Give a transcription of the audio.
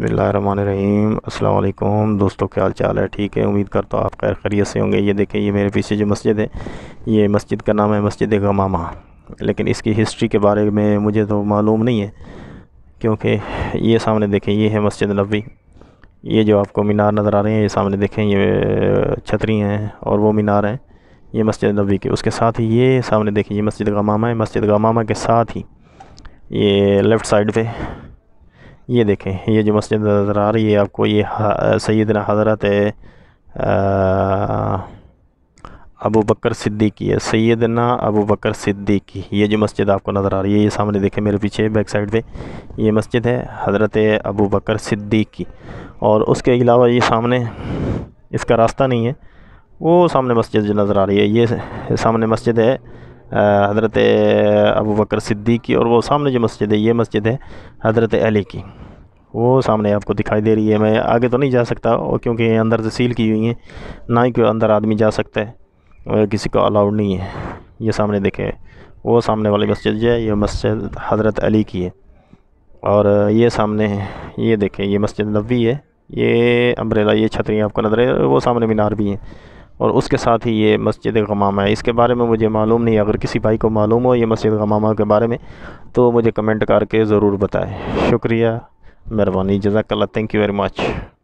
बसमीम अल्लाम दोस्तों क्या हाल चाल है ठीक है उम्मीद करता हूँ आप खैर खरीत से होंगे ये देखें ये मेरे पीछे जो मस्जिद है ये मस्जिद का नाम है मस्जिद गमामा लेकिन इसकी हिस्ट्री के बारे में मुझे तो मालूम नहीं है क्योंकि ये सामने देखें ये है मस्जिद नबी ये जो आपको मीनार नज़र आ रहे हैं ये सामने देखें ये छतरी हैं और वो मीनार हैं ये मस्जिद नबी के उसके साथ ही ये सामने देखें ये मस्जिद गमामा है मस्जिद गमामा के साथ ही ये लेफ़्ट साइड पर ये देखें ये जो मस्जिद नज़र आ रही है आपको ये सैदना हज़रत अबू बकर सिद्दीकी है सैदना अबू बकर सिद्दीकी ये जो मस्जिद आपको नज़र आ रही है ये सामने देखें मेरे पीछे बैक साइड पे ये मस्जिद है हज़रत अबू बकर सिद्दीकी और उसके अलावा ये सामने इसका रास्ता नहीं है वो सामने मस्जिद जो नज़र आ रही है ये सामने मस्जिद है हज़रत अबू बकर सिद्दीक और वो सामने जो मस्जिद है ये मस्जिद है हज़रत अली की वो सामने आपको दिखाई दे रही है मैं आगे तो नहीं जा सकता और क्योंकि अंदर से सील की हुई है ना ही कोई अंदर आदमी जा सकता है किसी को अलाउड नहीं है ये सामने देखें वो सामने वाली मस्जिद जो है ये मस्जिद हज़रत अली की है और ये सामने है ये देखें ये मस्जिद नबी है ये अम्ब्रेला ये छतरी आपको नजर है वो सामने मीनार भी हैं और उसके साथ ही ये मस्जिद गमामा है इसके बारे में मुझे मालूम नहीं अगर किसी भाई को मालूम हो ये मस्जिद गमामा के बारे में तो मुझे कमेंट करके ज़रूर बताएं शुक्रिया मेहरबानी जजाकल्ला थैंक यू वेरी मच